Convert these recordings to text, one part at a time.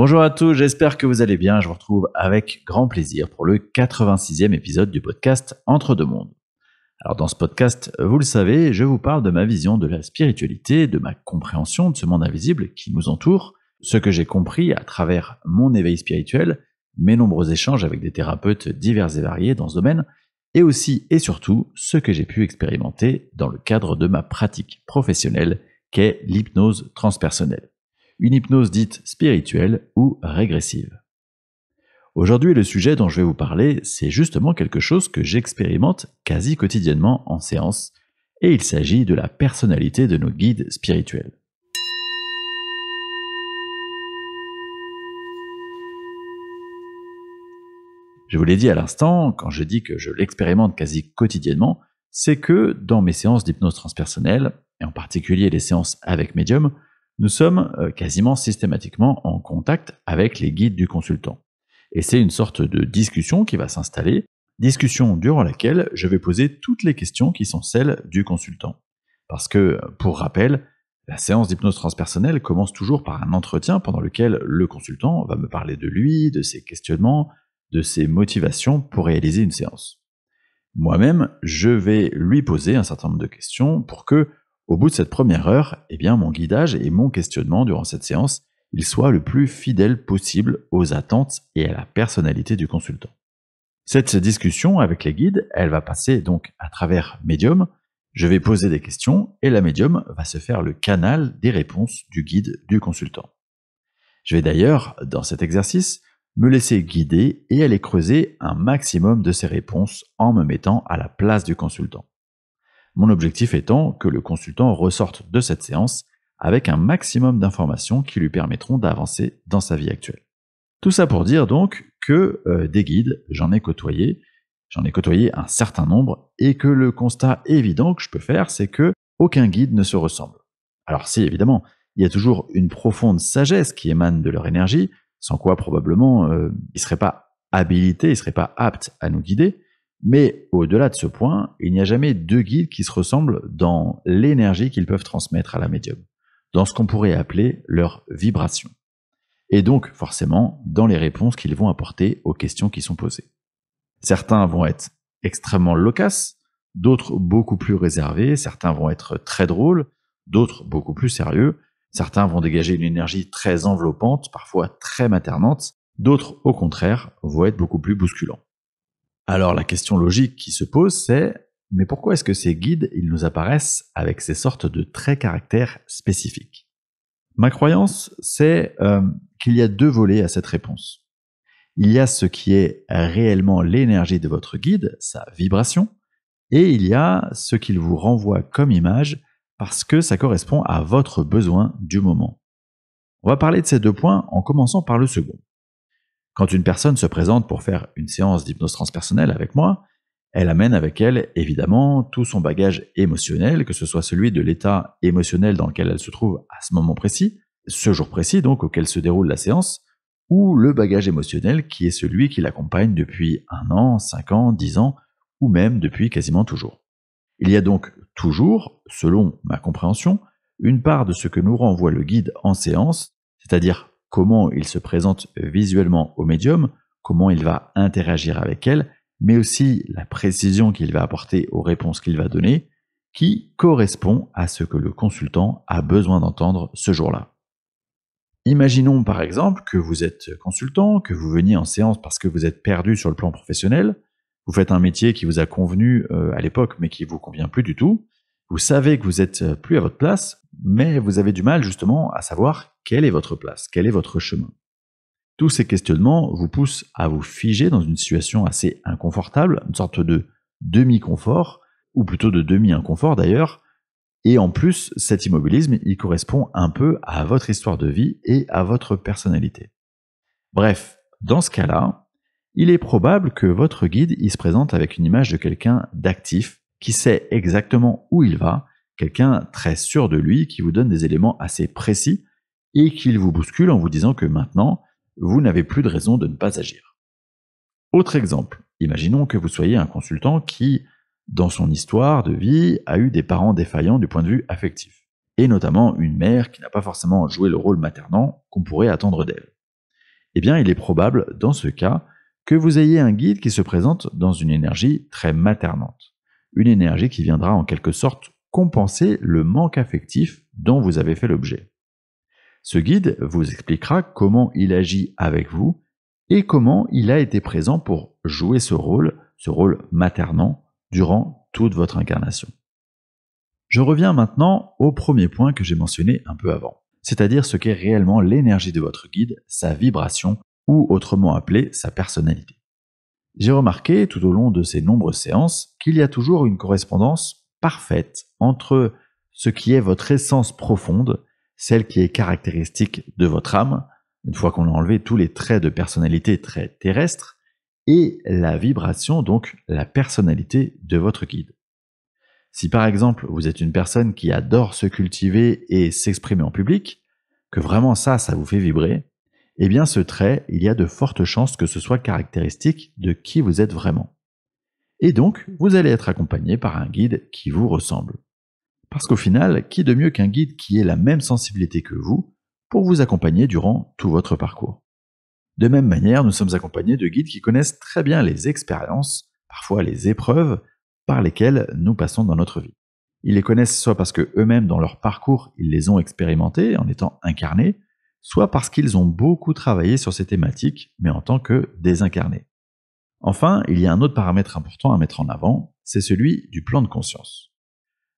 Bonjour à tous, j'espère que vous allez bien. Je vous retrouve avec grand plaisir pour le 86e épisode du podcast Entre deux mondes. Alors dans ce podcast, vous le savez, je vous parle de ma vision de la spiritualité, de ma compréhension de ce monde invisible qui nous entoure, ce que j'ai compris à travers mon éveil spirituel, mes nombreux échanges avec des thérapeutes divers et variés dans ce domaine, et aussi et surtout ce que j'ai pu expérimenter dans le cadre de ma pratique professionnelle qu'est l'hypnose transpersonnelle une hypnose dite spirituelle ou régressive. Aujourd'hui, le sujet dont je vais vous parler, c'est justement quelque chose que j'expérimente quasi quotidiennement en séance, et il s'agit de la personnalité de nos guides spirituels. Je vous l'ai dit à l'instant, quand je dis que je l'expérimente quasi quotidiennement, c'est que dans mes séances d'hypnose transpersonnelle, et en particulier les séances avec médium, nous sommes euh, quasiment systématiquement en contact avec les guides du consultant. Et c'est une sorte de discussion qui va s'installer, discussion durant laquelle je vais poser toutes les questions qui sont celles du consultant. Parce que, pour rappel, la séance d'hypnose transpersonnelle commence toujours par un entretien pendant lequel le consultant va me parler de lui, de ses questionnements, de ses motivations pour réaliser une séance. Moi-même, je vais lui poser un certain nombre de questions pour que au bout de cette première heure, eh bien, mon guidage et mon questionnement durant cette séance, il soit le plus fidèle possible aux attentes et à la personnalité du consultant. Cette discussion avec les guides, elle va passer donc à travers Medium. Je vais poser des questions et la médium va se faire le canal des réponses du guide du consultant. Je vais d'ailleurs, dans cet exercice, me laisser guider et aller creuser un maximum de ces réponses en me mettant à la place du consultant. Mon objectif étant que le consultant ressorte de cette séance avec un maximum d'informations qui lui permettront d'avancer dans sa vie actuelle. Tout ça pour dire donc que euh, des guides, j'en ai côtoyé, j'en ai côtoyé un certain nombre, et que le constat évident que je peux faire, c'est que aucun guide ne se ressemble. Alors si, évidemment, il y a toujours une profonde sagesse qui émane de leur énergie, sans quoi probablement euh, ils ne seraient pas habilités, ils ne seraient pas aptes à nous guider, mais au-delà de ce point, il n'y a jamais deux guides qui se ressemblent dans l'énergie qu'ils peuvent transmettre à la médium, dans ce qu'on pourrait appeler leur vibration. Et donc, forcément, dans les réponses qu'ils vont apporter aux questions qui sont posées. Certains vont être extrêmement loquaces, d'autres beaucoup plus réservés, certains vont être très drôles, d'autres beaucoup plus sérieux, certains vont dégager une énergie très enveloppante, parfois très maternante, d'autres, au contraire, vont être beaucoup plus bousculants. Alors la question logique qui se pose, c'est mais pourquoi est-ce que ces guides, ils nous apparaissent avec ces sortes de traits caractères spécifiques Ma croyance, c'est euh, qu'il y a deux volets à cette réponse. Il y a ce qui est réellement l'énergie de votre guide, sa vibration, et il y a ce qu'il vous renvoie comme image parce que ça correspond à votre besoin du moment. On va parler de ces deux points en commençant par le second. Quand une personne se présente pour faire une séance d'hypnose transpersonnelle avec moi, elle amène avec elle évidemment tout son bagage émotionnel, que ce soit celui de l'état émotionnel dans lequel elle se trouve à ce moment précis, ce jour précis donc auquel se déroule la séance, ou le bagage émotionnel qui est celui qui l'accompagne depuis un an, cinq ans, dix ans, ou même depuis quasiment toujours. Il y a donc toujours, selon ma compréhension, une part de ce que nous renvoie le guide en séance, c'est-à-dire comment il se présente euh, visuellement au médium, comment il va interagir avec elle, mais aussi la précision qu'il va apporter aux réponses qu'il va donner, qui correspond à ce que le consultant a besoin d'entendre ce jour-là. Imaginons par exemple que vous êtes consultant, que vous veniez en séance parce que vous êtes perdu sur le plan professionnel, vous faites un métier qui vous a convenu euh, à l'époque mais qui vous convient plus du tout, vous savez que vous êtes euh, plus à votre place, mais vous avez du mal justement à savoir quelle est votre place, quel est votre chemin. Tous ces questionnements vous poussent à vous figer dans une situation assez inconfortable, une sorte de demi-confort, ou plutôt de demi-inconfort d'ailleurs, et en plus, cet immobilisme, il correspond un peu à votre histoire de vie et à votre personnalité. Bref, dans ce cas-là, il est probable que votre guide y se présente avec une image de quelqu'un d'actif, qui sait exactement où il va, quelqu'un très sûr de lui, qui vous donne des éléments assez précis et qui vous bouscule en vous disant que maintenant, vous n'avez plus de raison de ne pas agir. Autre exemple, imaginons que vous soyez un consultant qui, dans son histoire de vie, a eu des parents défaillants du point de vue affectif, et notamment une mère qui n'a pas forcément joué le rôle maternant qu'on pourrait attendre d'elle. Eh bien, il est probable, dans ce cas, que vous ayez un guide qui se présente dans une énergie très maternante une énergie qui viendra en quelque sorte compenser le manque affectif dont vous avez fait l'objet. Ce guide vous expliquera comment il agit avec vous et comment il a été présent pour jouer ce rôle, ce rôle maternant, durant toute votre incarnation. Je reviens maintenant au premier point que j'ai mentionné un peu avant, c'est-à-dire ce qu'est réellement l'énergie de votre guide, sa vibration, ou autrement appelée sa personnalité. J'ai remarqué tout au long de ces nombreuses séances qu'il y a toujours une correspondance parfaite entre ce qui est votre essence profonde, celle qui est caractéristique de votre âme, une fois qu'on a enlevé tous les traits de personnalité très terrestres, et la vibration, donc la personnalité de votre guide. Si par exemple vous êtes une personne qui adore se cultiver et s'exprimer en public, que vraiment ça, ça vous fait vibrer, eh bien ce trait, il y a de fortes chances que ce soit caractéristique de qui vous êtes vraiment. Et donc, vous allez être accompagné par un guide qui vous ressemble. Parce qu'au final, qui de mieux qu'un guide qui ait la même sensibilité que vous pour vous accompagner durant tout votre parcours De même manière, nous sommes accompagnés de guides qui connaissent très bien les expériences, parfois les épreuves, par lesquelles nous passons dans notre vie. Ils les connaissent soit parce que eux-mêmes dans leur parcours, ils les ont expérimentées en étant incarnés, soit parce qu'ils ont beaucoup travaillé sur ces thématiques, mais en tant que désincarnés. Enfin, il y a un autre paramètre important à mettre en avant, c'est celui du plan de conscience.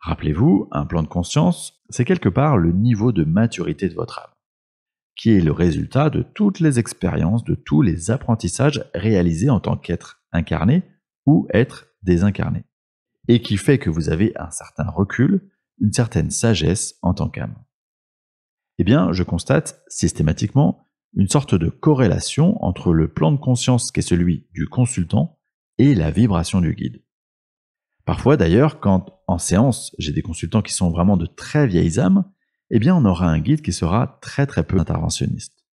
Rappelez-vous, un plan de conscience, c'est quelque part le niveau de maturité de votre âme, qui est le résultat de toutes les expériences, de tous les apprentissages réalisés en tant qu'être incarné ou être désincarné, et qui fait que vous avez un certain recul, une certaine sagesse en tant qu'âme eh bien, je constate systématiquement une sorte de corrélation entre le plan de conscience qui est celui du consultant et la vibration du guide. Parfois d'ailleurs, quand en séance, j'ai des consultants qui sont vraiment de très vieilles âmes, eh bien on aura un guide qui sera très très peu interventionniste.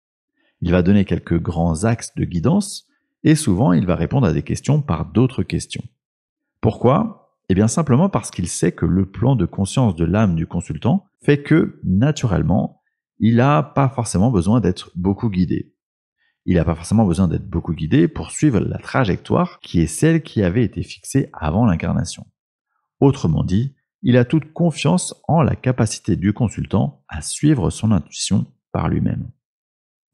Il va donner quelques grands axes de guidance et souvent il va répondre à des questions par d'autres questions. Pourquoi Eh bien simplement parce qu'il sait que le plan de conscience de l'âme du consultant fait que naturellement il n'a pas forcément besoin d'être beaucoup guidé. Il n'a pas forcément besoin d'être beaucoup guidé pour suivre la trajectoire qui est celle qui avait été fixée avant l'incarnation. Autrement dit, il a toute confiance en la capacité du consultant à suivre son intuition par lui-même.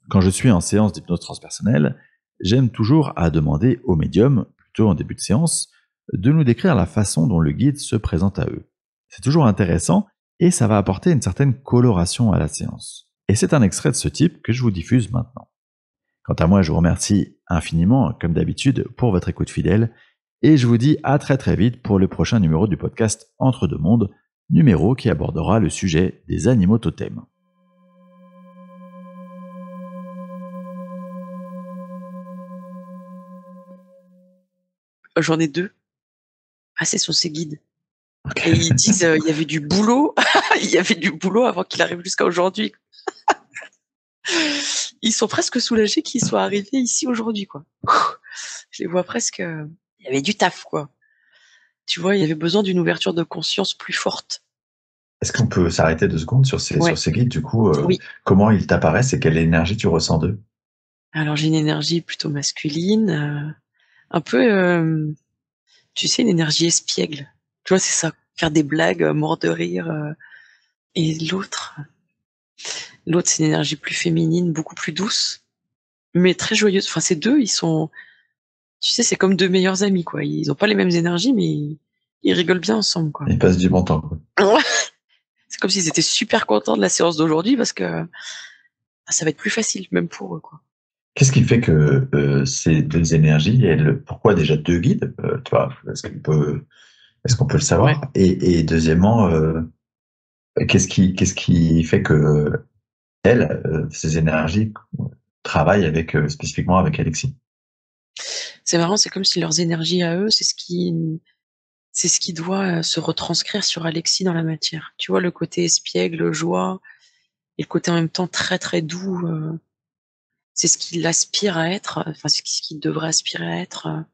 Quand je suis en séance d'hypnose transpersonnelle, j'aime toujours à demander au médium, plutôt en début de séance, de nous décrire la façon dont le guide se présente à eux. C'est toujours intéressant et ça va apporter une certaine coloration à la séance. Et c'est un extrait de ce type que je vous diffuse maintenant. Quant à moi, je vous remercie infiniment, comme d'habitude, pour votre écoute fidèle, et je vous dis à très très vite pour le prochain numéro du podcast Entre deux mondes, numéro qui abordera le sujet des animaux totems. J'en ai deux. Ah, c'est sur ces guides. Et ils disent, euh, il y avait du boulot, il y avait du boulot avant qu'il arrive jusqu'à aujourd'hui. ils sont presque soulagés qu'ils soient arrivés ici aujourd'hui, quoi. Je les vois presque. Euh, il y avait du taf, quoi. Tu vois, il y avait besoin d'une ouverture de conscience plus forte. Est-ce qu'on peut s'arrêter deux secondes sur ces, sur ces guides Du coup, euh, comment ils t'apparaissent et quelle énergie tu ressens d'eux Alors, j'ai une énergie plutôt masculine, un peu, tu sais, une énergie espiègle. Tu vois, c'est ça, faire des blagues, euh, mordre de rire. Euh, et l'autre, l'autre, c'est une énergie plus féminine, beaucoup plus douce, mais très joyeuse. Enfin, ces deux, ils sont, tu sais, c'est comme deux meilleurs amis, quoi. Ils ont pas les mêmes énergies, mais ils rigolent bien ensemble, quoi. Ils passent du bon temps, quoi. c'est comme s'ils étaient super contents de la séance d'aujourd'hui parce que ah, ça va être plus facile, même pour eux, quoi. Qu'est-ce qui fait que euh, ces deux énergies, pourquoi déjà deux guides Tu vois, parce qu'on peut est-ce qu'on peut le savoir et, et, deuxièmement, euh, qu'est-ce qui, qu'est-ce qui fait que elle, euh, ces énergies, travaillent avec, euh, spécifiquement avec Alexis C'est marrant, c'est comme si leurs énergies à eux, c'est ce qui, c'est ce qui doit euh, se retranscrire sur Alexis dans la matière. Tu vois, le côté espiègle, joie, et le côté en même temps très très doux, euh, c'est ce qu'il aspire à être, enfin, c'est ce qu'il devrait aspirer à être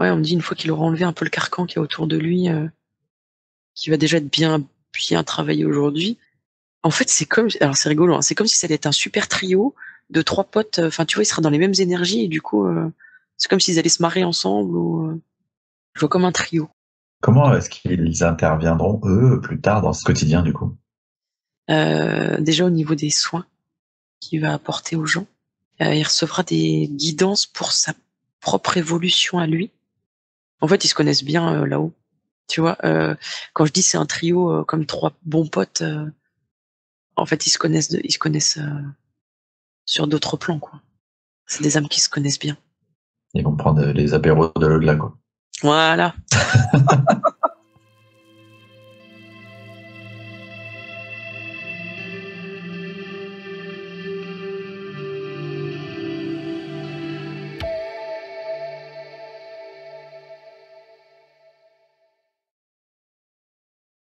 ouais, on me dit une fois qu'il aura enlevé un peu le carcan qui est autour de lui, euh, qui va déjà être bien, bien travaillé aujourd'hui. En fait, c'est comme, alors c'est rigolo, hein, c'est comme si ça allait être un super trio de trois potes. Euh, enfin, tu vois, il sera dans les mêmes énergies et du coup, euh, c'est comme s'ils allaient se marrer ensemble je vois comme un trio. Comment est-ce qu'ils interviendront eux plus tard dans ce quotidien du coup Déjà au niveau des soins qu'il va apporter aux gens, il recevra des guidances pour sa propre évolution à lui. En fait, ils se connaissent bien euh, là-haut. Tu vois, euh, quand je dis c'est un trio euh, comme trois bons potes, en fait, ils se connaissent, ils se connaissent sur d'autres plans, quoi. C'est des âmes qui se connaissent bien. Ils vont prendre les apéros de l'au-delà, quoi. Voilà.